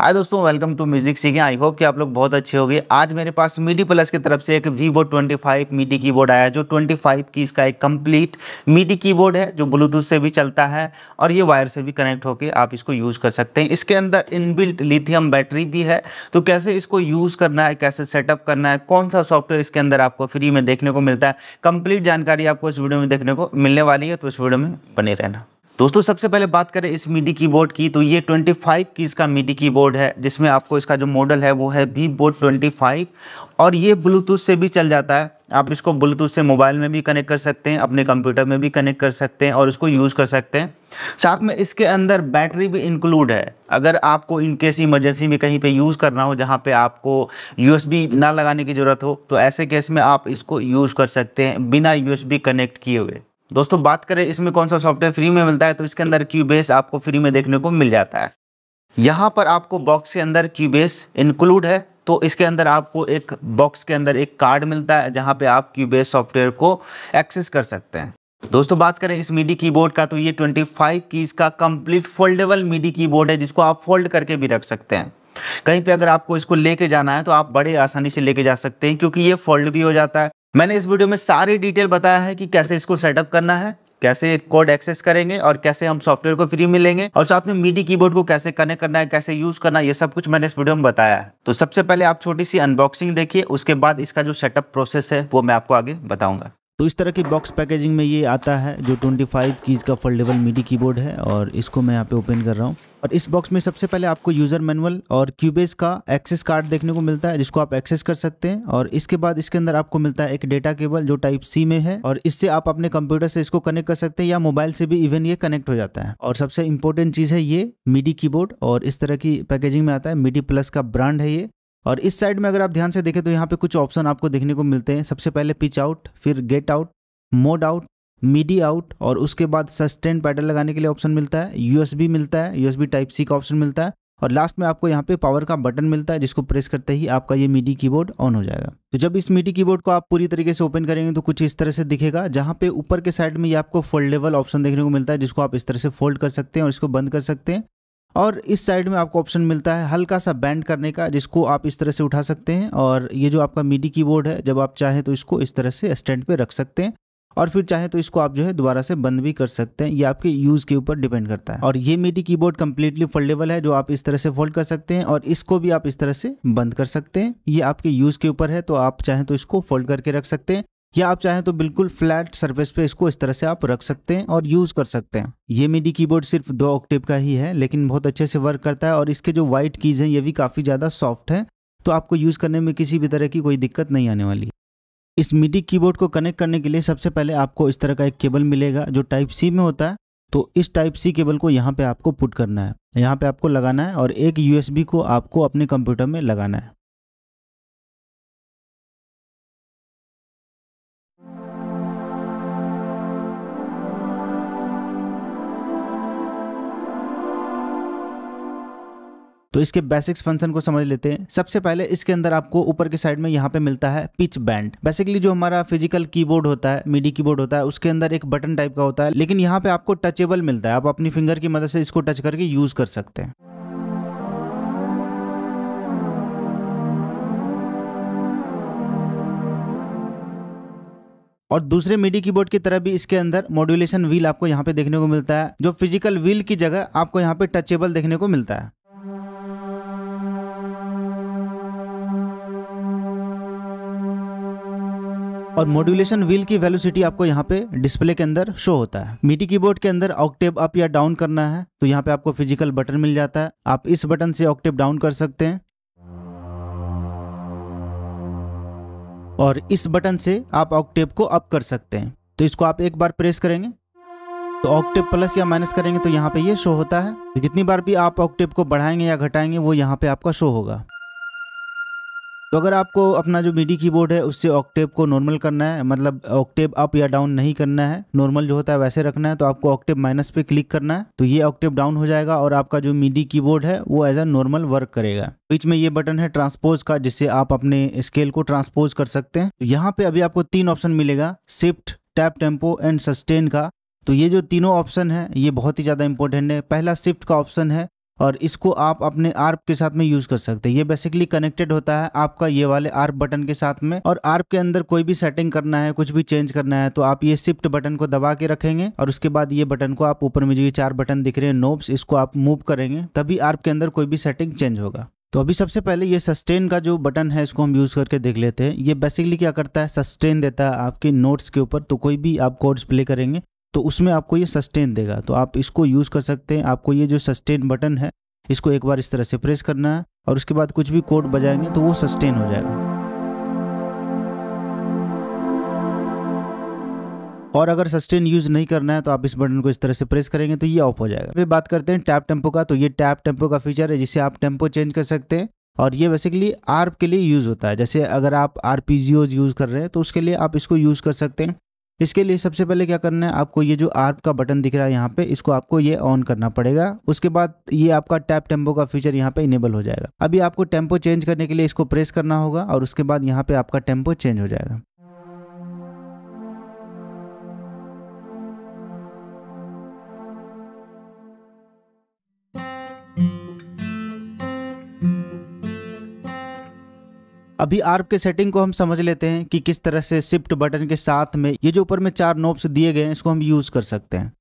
हाय दोस्तों welcome to music सीखें I hope कि आप लोग बहुत अच्छे होंगे आज मेरे पास मीडी प्लस की तरफ से एक वीवो 25 मीडी कीबोर्ड आया जो 25 की इसका एक कंप्लीट मीडी कीबोर्ड है जो ब्लूटूथ से भी चलता है और ये वायर से भी कनेक्ट होकर आप इसको यूज़ कर सकते हैं इसके अंदर इनबिल्ट लिथियम बैटरी भी है तो कैसे इसको यूज़ करना है कैसे सेटअप करना है कौन सा सॉफ्टवेयर इसके अंदर आपको फ्री में देखने को मिलता है कंप्लीट जानकारी आपको इस वीडियो में देखने को मिलने वाली है तो इस वीडियो में बने रहना दोस्तों सबसे पहले बात करें इस मीडी कीबोर्ड की तो ये 25 फाइव कीज का मीडी कीबोर्ड है जिसमें आपको इसका जो मॉडल है वो है वी बोर्ड ट्वेंटी और ये ब्लूटूथ से भी चल जाता है आप इसको ब्लूटूथ से मोबाइल में भी कनेक्ट कर सकते हैं अपने कंप्यूटर में भी कनेक्ट कर सकते हैं और इसको यूज़ कर सकते हैं साथ में इसके अंदर बैटरी भी इंक्लूड है अगर आपको इनकेस इमरजेंसी में कहीं पे यूज़ करना हो जहाँ पे आपको यूएसबी ना लगाने की ज़रूरत हो तो ऐसे केस में आप इसको यूज़ कर सकते हैं बिना यू कनेक्ट किए हुए दोस्तों बात करें इसमें कौन सा सॉफ्टवेयर फ्री में मिलता है तो इसके अंदर क्यूबेस आपको फ्री में देखने को मिल जाता है यहाँ पर आपको बॉक्स के अंदर क्यूबेस इंक्लूड है तो इसके अंदर आपको एक बॉक्स के अंदर एक कार्ड मिलता है जहाँ पे आप क्यूबेस सॉफ्टवेयर को एक्सेस कर सकते हैं दोस्तों बात करें इस मीडी कीबोर्ड का तो ये 25 कीज का कंप्लीट फोल्डेबल मीडी कीबोर्ड है जिसको आप फोल्ड करके भी रख सकते हैं कहीं पे अगर आपको इसको लेके जाना है तो आप बड़े आसानी से लेके जा सकते हैं क्योंकि ये फोल्ड भी हो जाता है मैंने इस वीडियो में सारी डिटेल बताया है कि कैसे इसको सेटअप करना है कैसे कोड एक्सेस करेंगे और कैसे हम सॉफ्टवेयर को फ्री मिलेंगे और साथ में मीडी कीबोर्ड को कैसे कनेक्ट करना है कैसे यूज करना है ये सब कुछ मैंने इस वीडियो में बताया है तो सबसे पहले आप छोटी सी अनबॉक्सिंग देखिए उसके बाद इसका जो सेटअप प्रोसेस है वो मैं आपको आगे बताऊंगा तो इस तरह की बॉक्स पैकेजिंग में ये आता है जो 25 कीज़ का फोल्डेबल मीडी कीबोर्ड है और इसको मैं यहाँ पे ओपन कर रहा हूँ और इस बॉक्स में सबसे पहले आपको यूज़र मैनुअल और क्यूबेस का एक्सेस कार्ड देखने को मिलता है जिसको आप एक्सेस कर सकते हैं और इसके बाद इसके अंदर आपको मिलता है एक डेटा केबल जो टाइप सी में है और इससे आप अपने कंप्यूटर से इसको कनेक्ट कर सकते हैं या मोबाइल से भी इवन ये कनेक्ट हो जाता है और सबसे इम्पोर्टेंट चीज़ है ये मीडी कीबोर्ड और इस तरह की पैकेजिंग में आता है मीडी प्लस का ब्रांड है ये और इस साइड में अगर आप ध्यान से देखें तो यहाँ पे कुछ ऑप्शन आपको देखने को मिलते हैं सबसे पहले पिच आउट फिर gate out mod out MIDI out और उसके बाद सस्टेन पैडल लगाने के लिए ऑप्शन मिलता है यूएसबी मिलता है यूएसबी टाइप सी का ऑप्शन मिलता है और लास्ट में आपको यहाँ पे पावर का बटन मिलता है जिसको प्रेस करते ही आपका ये मीडी कीबोर्ड ऑन हो जाएगा तो जब इस मीडी कीबोर्ड को आप पूरी तरीके से ओपन करेंगे तो कुछ इस तरह से दिखेगा जहाँ पे ऊपर के साइड में ये आपको फोल्डेबल ऑप्शन देखने को मिलता है जिसको आप इस तरह से फोल्ड कर सकते हैं और इसको बंद कर सकते हैं और इस साइड में आपको ऑप्शन मिलता है हल्का सा बैंड करने का जिसको आप इस तरह से उठा सकते हैं और ये जो आपका मीडी कीबोर्ड है जब आप चाहें तो इसको इस तरह से स्टैंड पे रख सकते हैं और फिर चाहे तो इसको आप जो है दोबारा से बंद भी कर सकते हैं ये आपके यूज़ के ऊपर डिपेंड करता है और ये मीडी कीबोर्ड कम्प्लीटली फोल्डेबल है जो आप इस तरह से फोल्ड कर सकते हैं और इसको भी आप इस तरह से बंद कर सकते हैं ये आपके यूज़ के ऊपर है तो आप चाहें तो इसको फोल्ड करके रख सकते हैं या आप चाहें तो बिल्कुल फ्लैट सरफेस पे इसको इस तरह से आप रख सकते हैं और यूज़ कर सकते हैं ये मिडी कीबोर्ड सिर्फ दो ऑक्टिव का ही है लेकिन बहुत अच्छे से वर्क करता है और इसके जो वाइट कीज़ हैं ये भी काफ़ी ज़्यादा सॉफ्ट है तो आपको यूज़ करने में किसी भी तरह की कोई दिक्कत नहीं आने वाली इस मिडी कीबोर्ड को कनेक्ट करने के लिए सबसे पहले आपको इस तरह का एक केबल मिलेगा जो टाइप सी में होता है तो इस टाइप सी केबल को यहाँ पे आपको पुट करना है यहाँ पे आपको लगाना है और एक यूएसबी को आपको अपने कंप्यूटर में लगाना है तो इसके बेसिक्स फंक्शन को समझ लेते हैं सबसे पहले इसके अंदर आपको ऊपर के साइड में यहाँ पे मिलता है पिच बैंड बेसिकली जो हमारा फिजिकल कीबोर्ड होता है मीडी कीबोर्ड होता है उसके अंदर एक बटन टाइप का होता है लेकिन यहाँ पे आपको टचेबल मिलता है आप अपनी फिंगर की मदद से इसको टच करके यूज कर सकते हैं और दूसरे मिडी कीबोर्ड की तरह भी इसके अंदर मॉड्यूलेशन व्हील आपको यहाँ पे देखने को मिलता है जो फिजिकल व्हील की जगह आपको यहाँ पे टचेबल देखने को मिलता है और मॉड्यूलेशन व्हील की वेलोसिटी आपको यहाँ पे डिस्प्ले के अंदर शो होता है मीटी कीबोर्ड के अंदर ऑक्टेव अप या डाउन करना है तो यहाँ पे आपको फिजिकल बटन मिल जाता है आप इस बटन से ऑक्टेव डाउन कर सकते हैं और इस बटन से आप ऑक्टेव को अप कर सकते हैं तो इसको आप एक बार प्रेस करेंगे तो ऑक्टेव प्लस या माइनस करेंगे तो यहाँ पे ये शो होता है जितनी बार भी आप ऑक्टेव को बढ़ाएंगे या घटाएंगे वो यहाँ पे आपका शो होगा तो अगर आपको अपना जो मीडी कीबोर्ड है उससे ऑक्टेव को नॉर्मल करना है मतलब ऑक्टेव अप या डाउन नहीं करना है नॉर्मल जो होता है वैसे रखना है तो आपको ऑक्टेव माइनस पे क्लिक करना है तो ये ऑक्टेव डाउन हो जाएगा और आपका जो मीडी कीबोर्ड है वो एज अ नॉर्मल वर्क करेगा बीच में ये बटन है ट्रांसपोज का जिससे आप अपने स्केल को ट्रांसपोज कर सकते हैं तो यहाँ पे अभी आपको तीन ऑप्शन मिलेगा shift tap tempo and sustain का तो ये जो तीनों ऑप्शन है ये बहुत ही ज़्यादा इंपॉर्टेंट है पहला शिफ्ट का ऑप्शन है और इसको आप अपने आर्प के साथ में यूज कर सकते हैं ये बेसिकली कनेक्टेड होता है आपका ये वाले आर्प बटन के साथ में और आर्प के अंदर कोई भी सेटिंग करना है कुछ भी चेंज करना है तो आप ये शिफ्ट बटन को दबा के रखेंगे और उसके बाद ये बटन को आप ऊपर में जो ये चार बटन दिख रहे हैं नोब्स इसको आप मूव करेंगे तभी आर्प के अंदर कोई भी सेटिंग चेंज होगा तो अभी सबसे पहले ये सस्टेन का जो बटन है इसको हम यूज़ करके देख लेते हैं ये बेसिकली क्या करता है सस्टेन देता है आपके नोट्स के ऊपर तो कोई भी आप कोड्स प्ले करेंगे तो उसमें आपको ये सस्टेन देगा तो आप इसको यूज़ कर सकते हैं आपको ये जो सस्टेन बटन है इसको एक बार इस तरह से प्रेस करना है और उसके बाद कुछ भी कोड बजाएंगे तो वो सस्टेन हो जाएगा और अगर सस्टेन यूज नहीं करना है तो आप इस बटन को इस तरह से प्रेस करेंगे तो ये ऑफ हो जाएगा फिर बात करते हैं टैप टेम्पो का तो ये टैप टेम्पो का फीचर है जिसे आप टेम्पो चेंज कर सकते हैं और ये बेसिकली आर्प के लिए यूज़ होता है जैसे अगर आप आर यूज़ कर रहे हैं तो उसके लिए आप इसको यूज़ कर सकते हैं इसके लिए सबसे पहले क्या करना है आपको ये जो आर्प का बटन दिख रहा है यहाँ पे इसको आपको ये ऑन करना पड़ेगा उसके बाद ये आपका टैप टेम्पो का फीचर यहाँ पे इनेबल हो जाएगा अभी आपको टेम्पो चेंज करने के लिए इसको प्रेस करना होगा और उसके बाद यहाँ पे आपका टेम्पो चेंज हो जाएगा अभी आर्प के सेटिंग को हम समझ लेते हैं कि किस तरह से शिफ्ट बटन के साथ में ये जो ऊपर में चार नोब्स दिए गए हैं इसको हम यूज़ कर सकते हैं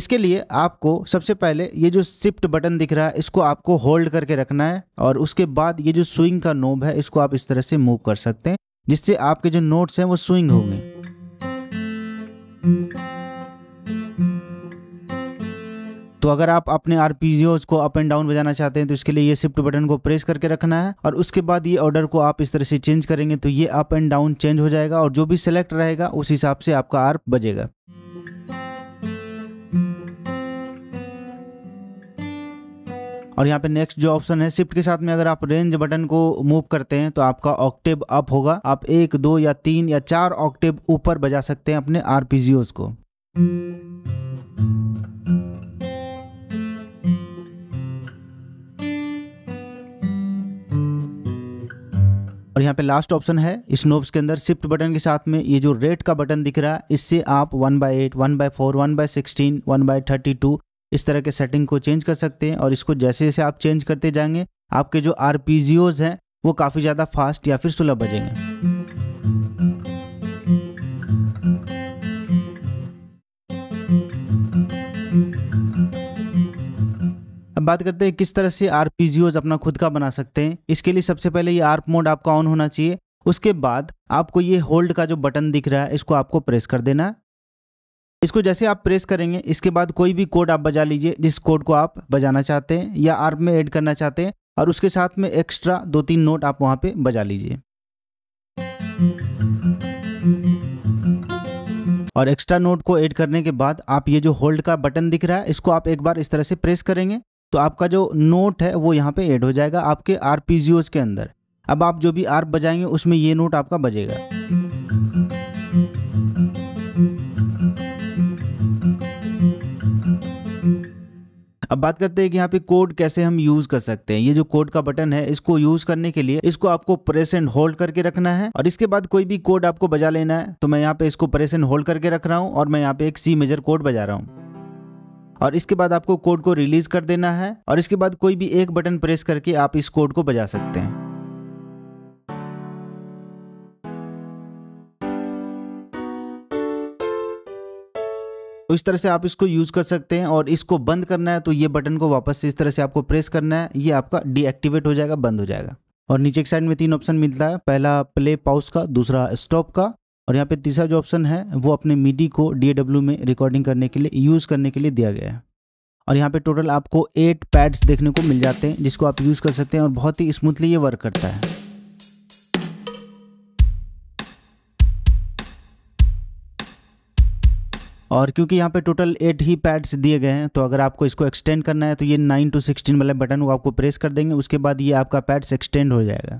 इसके लिए आपको सबसे पहले ये जो शिफ्ट बटन दिख रहा है इसको आपको होल्ड करके रखना है और उसके बाद ये जो स्विंग का नोब है इसको आप इस तरह से मूव कर सकते हैं जिससे आपके जो नोट्स हैं वो स्विंग होंगे तो अगर आप अपने आर को अप एंड डाउन बजाना चाहते हैं तो इसके लिए ये शिफ्ट बटन को प्रेस करके रखना है और उसके बाद ये ऑर्डर को आप इस तरह से चेंज करेंगे तो ये अप एंड डाउन चेंज हो जाएगा और जो भी सिलेक्ट रहेगा उस हिसाब से आपका आर्प बजेगा और यहाँ पे नेक्स्ट जो ऑप्शन है शिफ्ट के साथ में अगर आप रेंज बटन को मूव करते हैं तो आपका ऑक्टेव अप होगा आप एक दो या तीन या चार ऑक्टेव ऊपर बजा सकते हैं अपने आरपीजीओस को और यहाँ पे लास्ट ऑप्शन है इस नोब्स के अंदर शिफ्ट बटन के साथ में ये जो रेट का बटन दिख रहा है इससे आप one by eight one by four one by sixteen one by thirty two इस तरह के सेटिंग को चेंज कर सकते हैं और इसको जैसे जैसे आप चेंज करते जाएंगे आपके जो आर हैं वो काफ़ी ज़्यादा फास्ट या फिर सुलभ बजेंगे अब बात करते हैं किस तरह से आर अपना खुद का बना सकते हैं इसके लिए सबसे पहले ये आर्प मोड आपका ऑन होना चाहिए उसके बाद आपको ये होल्ड का जो बटन दिख रहा है इसको आपको प्रेस कर देना है इसको जैसे आप प्रेस करेंगे इसके बाद कोई भी कोड आप बजा लीजिए जिस कोड को आप बजाना चाहते हैं या आर्प में ऐड करना चाहते हैं और उसके साथ में एक्स्ट्रा दो तीन नोट आप वहाँ पर बजा लीजिए और एक्स्ट्रा नोट को ऐड करने के बाद आप ये जो होल्ड का बटन दिख रहा है इसको आप एक बार इस तरह से प्रेस करेंगे तो आपका जो नोट है वो यहाँ पे ऐड हो जाएगा आपके आर के अंदर अब आप जो भी आर बजाएंगे उसमें ये नोट आपका बजेगा अब बात करते हैं कि यहाँ पे कोड कैसे हम यूज कर सकते हैं ये जो कोड का बटन है इसको यूज करने के लिए इसको आपको प्रेस एंड होल्ड करके रखना है और इसके बाद कोई भी कोड आपको बजा लेना है तो मैं यहाँ पे इसको प्रेस एंड होल्ड करके रख रहा हूँ और मैं यहाँ पे एक सी मेजर कोड बजा रहा हूँ और इसके बाद आपको कोड को रिलीज कर देना है और इसके बाद कोई भी एक बटन प्रेस करके आप इस कोड को बजा सकते हैं तो इस तरह से आप इसको यूज़ कर सकते हैं और इसको बंद करना है तो ये बटन को वापस से इस तरह से आपको प्रेस करना है ये आपका डीएक्टिवेट हो जाएगा बंद हो जाएगा और नीचे के साइड में तीन ऑप्शन मिलता है पहला प्ले पाउस का दूसरा स्टॉप का और यहाँ पे तीसरा जो ऑप्शन है वो अपने मीडी को डी में रिकॉर्डिंग करने के लिए यूज़ करने के लिए दिया गया है और यहाँ पे टोटल आपको एट पैड्स देखने को मिल जाते हैं जिसको आप यूज़ कर सकते हैं और बहुत ही स्मूथली ये वर्क करता है और क्योंकि यहाँ पे टोटल एट ही पैड्स दिए गए हैं तो अगर आपको इसको एक्सटेंड करना है तो ये नाइन टू सिक्सटीन वाला बटन को आपको प्रेस कर देंगे उसके बाद ये आपका पैड्स एक्सटेंड हो जाएगा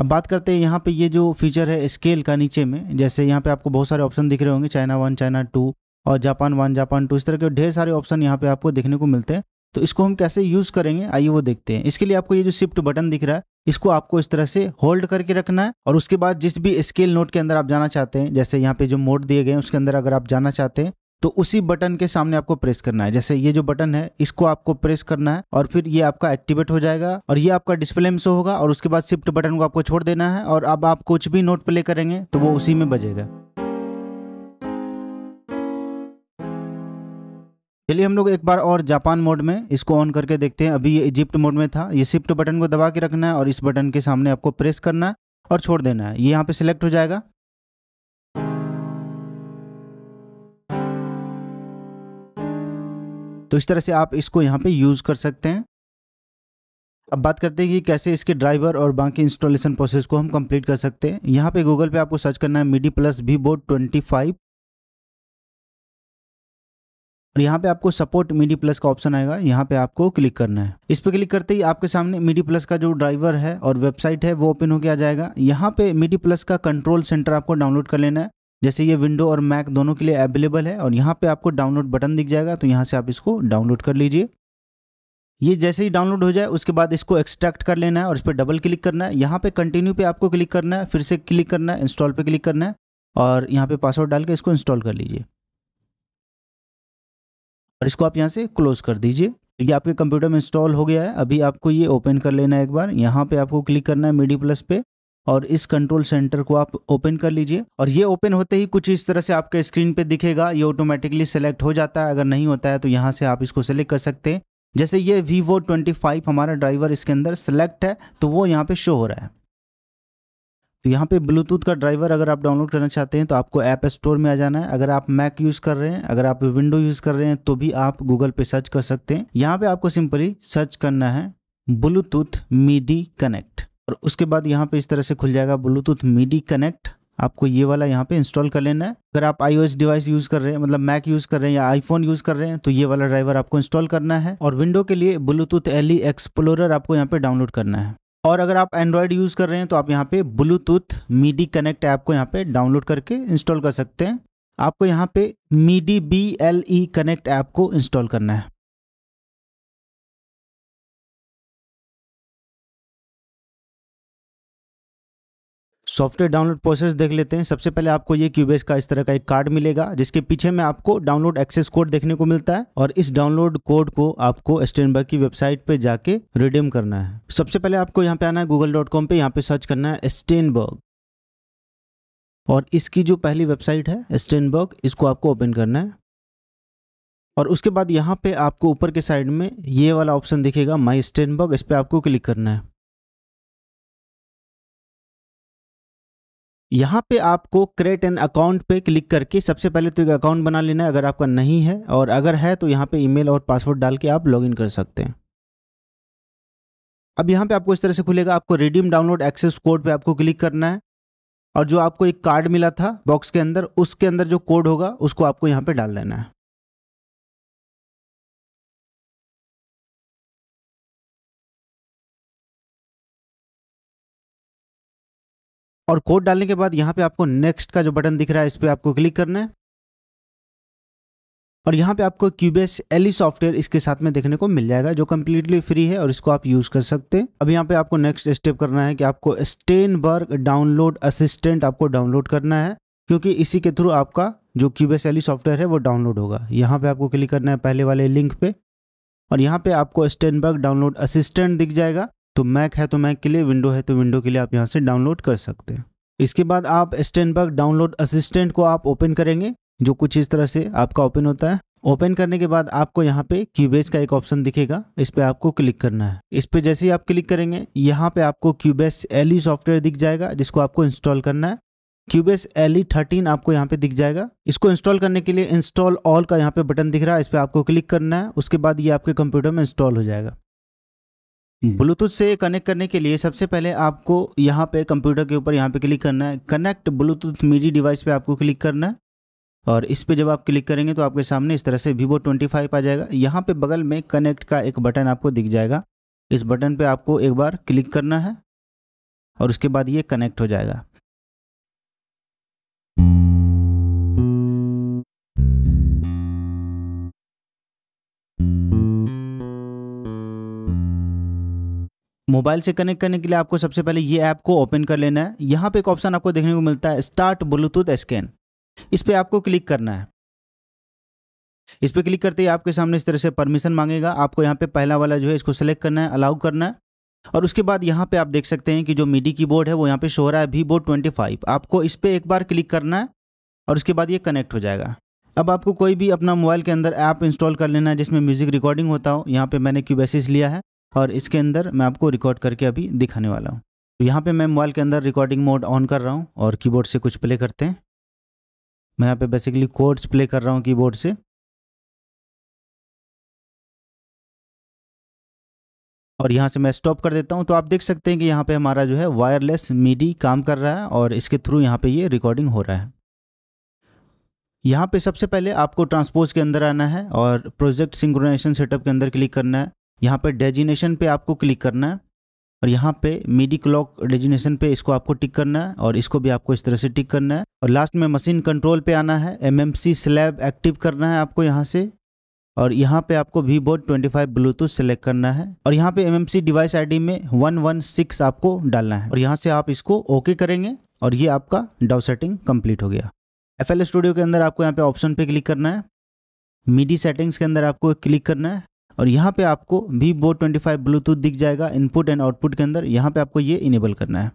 अब बात करते हैं यहाँ पे ये जो फीचर है स्केल का नीचे में जैसे यहाँ पे आपको बहुत सारे ऑप्शन दिख रहे होंगे चाइना वन चाइना टू और जापान वन जापान टू इस तरह के ढेर सारे ऑप्शन यहाँ पे आपको देखने को मिलते हैं तो इसको हम कैसे यूज़ करेंगे आइए वो देखते हैं इसके लिए आपको ये जो शिफ्ट बटन दिख रहा है इसको आपको इस तरह से होल्ड करके रखना है और उसके बाद जिस भी स्केल नोट के अंदर आप जाना चाहते हैं जैसे यहाँ पे जो मोड दिए गए हैं उसके अंदर अगर आप जाना चाहते हैं तो उसी बटन के सामने आपको प्रेस करना है जैसे ये जो बटन है इसको आपको प्रेस करना है और फिर ये आपका एक्टिवेट हो जाएगा और ये आपका डिस्प्ले में शो होगा और उसके बाद शिफ्ट बटन को आपको छोड़ देना है और अब आप कुछ भी नोट प्ले करेंगे तो वो उसी में बजेगा चलिए हम लोग एक बार और जापान मोड में इसको ऑन करके देखते हैं अभी ये इजिप्ट मोड में था ये शिफ्ट बटन को दबा के रखना है और इस बटन के सामने आपको प्रेस करना है और छोड़ देना है ये यहाँ पे सिलेक्ट हो जाएगा तो इस तरह से आप इसको यहाँ पे यूज़ कर सकते हैं अब बात करते हैं कि कैसे इसके ड्राइवर और बाकी इंस्टॉलेशन प्रोसेस को हम कंप्लीट कर सकते हैं यहाँ पे गूगल पे आपको सर्च करना है MIDI plus V board twenty five और यहाँ पे आपको सपोर्ट मीडी प्लस का ऑप्शन आएगा यहाँ पे आपको क्लिक करना है इस पर क्लिक करते ही आपके सामने मीडी प्लस का जो ड्राइवर है और वेबसाइट है वो ओपन होकर आ जाएगा यहाँ पे मीडी प्लस का कंट्रोल सेंटर आपको डाउनलोड कर लेना है जैसे ये विंडो और मैक दोनों के लिए अवेलेबल है और यहाँ पे आपको डाउनलोड बटन दिख जाएगा तो यहाँ से आप इसको डाउनलोड कर लीजिए ये जैसे ही डाउनलोड हो जाए उसके बाद इसको एक्सट्रैक्ट कर लेना है और इस पर डबल क्लिक करना है यहाँ पे कंटिन्यू पे आपको क्लिक करना है फिर से क्लिक करना है इंस्टॉल पे क्लिक करना है और यहाँ पे पासवर्ड डाल के इसको इंस्टॉल कर लीजिए और इसको आप यहाँ से क्लोज कर दीजिए ये आपके कंप्यूटर में इंस्टॉल हो गया है अभी आपको ये ओपन कर लेना है एक बार यहाँ पे आपको क्लिक करना है मीडी प्लस पे और इस कंट्रोल सेंटर को आप ओपन कर लीजिए और ये ओपन होते ही कुछ इस तरह से आपके स्क्रीन पे दिखेगा ये ऑटोमेटिकली सेलेक्ट हो जाता है अगर नहीं होता है तो यहाँ से आप इसको सेलेक्ट कर सकते हैं जैसे ये वीवो ट्वेंटी फाइव हमारा ड्राइवर इसके अंदर सेलेक्ट है तो वो यहाँ पे शो हो रहा है तो यहाँ पे ब्लूटूथ का ड्राइवर अगर आप डाउनलोड करना चाहते हैं तो आपको ऐप स्टोर में आ जाना है अगर आप मैक यूज़ कर रहे हैं अगर आप विंडो यूज़ कर रहे हैं तो भी आप गूगल पे सर्च कर सकते हैं यहाँ पे आपको सिंपली सर्च करना है ब्लूटूथ मीडी कनेक्ट और उसके बाद यहाँ पे इस तरह से खुल जाएगा ब्लूटूथ मीडी कनेक्ट आपको ये वाला यहाँ पे इंस्टॉल कर लेना है अगर आप आईओएस डिवाइस यूज कर रहे हैं मतलब मैक यूज कर रहे हैं या आईफोन यूज कर रहे हैं तो ये वाला ड्राइवर आपको इंस्टॉल करना है और विंडो के लिए ब्लूटूथ एल एक्सप्लोरर आपको यहाँ पे डाउनलोड करना है और अगर आप एंड्रॉयड यूज कर रहे हैं तो आप यहाँ पे ब्लूटूथ मीडी कनेक्ट ऐप को यहाँ पे डाउनलोड करके इंस्टॉल कर सकते हैं आपको यहाँ पे MIDI B L E connect app को इंस्टॉल करना है सॉफ्टवेयर डाउनलोड प्रोसेस देख लेते हैं सबसे पहले आपको ये क्यूबेस का इस तरह का एक कार्ड मिलेगा जिसके पीछे में आपको डाउनलोड एक्सेस कोड देखने को मिलता है और इस डाउनलोड कोड को आपको स्टेनबर्ग की वेबसाइट पे जाके रिडीम करना है सबसे पहले आपको यहाँ पे आना है गूगल डॉट कॉम पे यहाँ पे सर्च करना है स्टेनबर्ग और इसकी जो पहली वेबसाइट है स्टेनबर्ग इसको आपको ओपन करना है और उसके बाद यहाँ पे आपको ऊपर के साइड में ये वाला ऑप्शन दिखेगा माई स्टेनबर्ग इस पर आपको क्लिक करना है यहाँ पे आपको क्रिएट एन अकाउंट पे क्लिक करके सबसे पहले तो एक अकाउंट बना लेना है अगर आपका नहीं है और अगर है तो यहाँ पे ईमेल और पासवर्ड डाल के आप लॉगिन कर सकते हैं अब यहाँ पे आपको इस तरह से खुलेगा आपको रिडीम डाउनलोड एक्सेस कोड पे आपको क्लिक करना है और जो आपको एक कार्ड मिला था बॉक्स के अंदर उसके अंदर जो कोड होगा उसको आपको यहाँ पे डाल देना है और कोड डालने के बाद यहाँ पे आपको नेक्स्ट का जो बटन दिख रहा है इस पर आपको क्लिक करना है और यहाँ पे आपको क्यूबेस एली सॉफ्टवेयर इसके साथ में देखने को मिल जाएगा जो कम्प्लीटली फ्री है और इसको आप यूज़ कर सकते हैं अब यहाँ पे आपको नेक्स्ट स्टेप करना है कि आपको स्टेनबर्ग डाउनलोड असिस्टेंट आपको डाउनलोड करना है क्योंकि इसी के थ्रू आपका जो क्यूबेस एली सॉफ्टवेयर है वो डाउनलोड होगा यहाँ पर आपको क्लिक करना है पहले वाले लिंक पे और यहाँ पे आपको स्टेनबर्ग डाउनलोड असिस्टेंट दिख जाएगा तो मैक है तो मैक के लिए विंडो है तो विंडो के लिए आप यहाँ से डाउनलोड कर सकते हैं इसके बाद आप स्टेनबर्ग डाउनलोड असिस्टेंट को आप ओपन करेंगे जो कुछ इस तरह से आपका ओपन होता है ओपन करने के बाद आपको यहाँ पे क्यूबेस का एक ऑप्शन दिखेगा इस पर आपको क्लिक करना है इस पर जैसे ही आप क्लिक करेंगे यहाँ पे आपको क्यूबेस एल सॉफ्टवेयर दिख जाएगा जिसको आपको इंस्टॉल करना है क्यूबेस एल थर्टीन आपको यहाँ पे दिख जाएगा इसको इंस्टॉल करने के लिए इंस्टॉल ऑल का यहाँ पे बटन दिख रहा है इस पर आपको क्लिक करना है उसके बाद ये आपके कंप्यूटर में इंस्टॉल हो जाएगा हम्म। ब्लूटूथ से कनेक्ट करने के लिए सबसे पहले आपको यहाँ पे कंप्यूटर के ऊपर यहाँ पे क्लिक करना है कनेक्ट ब्लूटूथ मीडी डिवाइस पे आपको क्लिक करना है और इस पे जब आप क्लिक करेंगे तो आपके सामने इस तरह से वीवो 25 आ जाएगा यहाँ पे बगल में कनेक्ट का एक बटन आपको दिख जाएगा इस बटन पे आपको एक बार क्लिक करना है और उसके बाद ये कनेक्ट हो जाएगा मोबाइल से कनेक्ट करने के लिए आपको सबसे पहले ये ऐप को ओपन कर लेना है यहाँ पे एक ऑप्शन आपको देखने को मिलता है स्टार्ट ब्लूटूथ स्कैन इस पर आपको क्लिक करना है इस पर क्लिक करते ही आपके सामने इस तरह से परमिशन मांगेगा आपको यहाँ पे पहला वाला जो है इसको सेलेक्ट करना है अलाउ करना है और उसके बाद यहाँ पे आप देख सकते हैं कि जो मीडी कीबोर्ड है वो यहाँ पे शो रहा है वी बोर्ड ट्वेंटी फाइव आपको इस पर एक बार क्लिक करना है और उसके बाद ये कनेक्ट हो जाएगा अब आपको कोई भी अपना मोबाइल के अंदर ऐप इंस्टॉल कर लेना है जिसमें म्यूज़िक रिकॉर्डिंग होता हो यहाँ पे मैंने क्यूबेसिस लिया है और इसके अंदर मैं आपको रिकॉर्ड करके अभी दिखाने वाला हूँ तो यहाँ पे मैं मोबाइल के अंदर रिकॉर्डिंग मोड ऑन कर रहा हूँ और कीबोर्ड से कुछ प्ले करते हैं मैं यहाँ पे बेसिकली कोड्स प्ले कर रहा हूँ कीबोर्ड से और यहाँ से मैं स्टॉप कर देता हूँ तो आप देख सकते हैं कि यहाँ पे हमारा जो है वायरलेस मीडी काम कर रहा है और इसके थ्रू यहाँ पे ये रिकॉर्डिंग हो रहा है यहाँ पे सबसे पहले आपको ट्रांसपोज के अंदर आना है और प्रोजेक्ट सिंक्रोनाइजेशन सेटअप के अंदर क्लिक करना है यहाँ पे डेजिनेशन पे आपको क्लिक करना है और यहाँ पे मीडी क्लॉक डेजिनेशन पे इसको आपको टिक करना है और इसको भी आपको इस तरह से टिक करना है और लास्ट में मशीन कंट्रोल पे आना है एमएमसी स्लैब एक्टिव करना है आपको यहाँ से और यहाँ पे आपको V board twenty five Bluetooth select करना है और यहाँ पे एम डिवाइस डी में सिक्स आपको डालना है और यहाँ से आप इसको ओके करेंगे और ये आपका डाउ सेटिंग कम्प्लीट हो गया एफ स्टूडियो के अंदर आपको यहाँ पे ऑप्शन पे क्लिक करना है मीडी सेटिंग्स के अंदर आपको क्लिक करना है और यहाँ पे आपको वी बो ट्वेंटी ब्लूटूथ दिख जाएगा इनपुट एंड आउटपुट के अंदर यहाँ पे आपको ये इनेबल करना है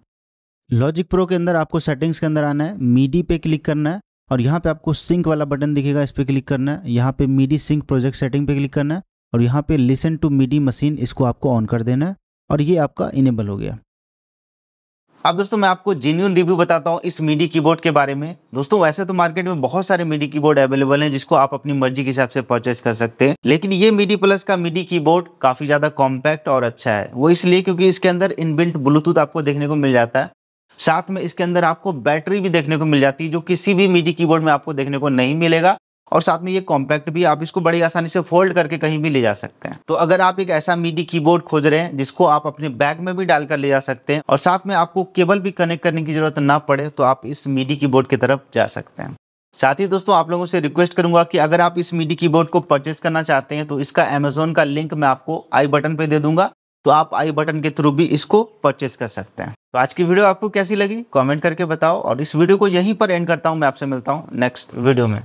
लॉजिक प्रो के अंदर आपको सेटिंग्स के अंदर आना है मीडी पे क्लिक करना है और यहाँ पे आपको सिंक वाला बटन दिखेगा इस पर क्लिक करना है यहाँ पे मीडी सिंक प्रोजेक्ट सेटिंग पे क्लिक करना है और यहाँ पे लिसन टू मीडी मशीन इसको आपको ऑन कर देना है और ये आपका इनेबल हो गया अब दोस्तों मैं आपको जेन्यून रिव्यू बताता हूँ इस मीडी कीबोर्ड के बारे में दोस्तों वैसे तो मार्केट में बहुत सारे मीडी कीबोर्ड अवेलेबल हैं जिसको आप अपनी मर्जी के हिसाब से परचेज कर सकते हैं लेकिन ये मीडी प्लस का मीडी कीबोर्ड काफी ज्यादा कॉम्पैक्ट और अच्छा है वो इसलिए क्योंकि इसके अंदर इनबिल्ट ब्लूटूथ आपको देखने को मिल जाता है साथ में इसके अंदर आपको बैटरी भी देखने को मिल जाती है जो किसी भी मीडी कीबोर्ड में आपको देखने को नहीं मिलेगा और साथ में ये कॉम्पैक्ट भी आप इसको बड़ी आसानी से फोल्ड करके कहीं भी ले जा सकते हैं तो अगर आप एक ऐसा मीडी कीबोर्ड खोज रहे हैं जिसको आप अपने बैग में भी डालकर ले जा सकते हैं और साथ में आपको केबल भी कनेक्ट करने की जरूरत ना पड़े तो आप इस मीडी कीबोर्ड की तरफ जा सकते हैं साथ ही दोस्तों आप लोगों से रिक्वेस्ट करूंगा कि अगर आप इस मीडी कीबोर्ड को परचेज करना चाहते हैं तो इसका अमेजोन का लिंक मैं आपको आई बटन पर दे दूंगा तो आप आई बटन के थ्रू भी इसको परचेज कर सकते हैं तो आज की वीडियो आपको कैसी लगी कॉमेंट करके बताओ और इस वीडियो को यहीं पर एंड करता हूँ मैं आपसे मिलता हूँ नेक्स्ट वीडियो में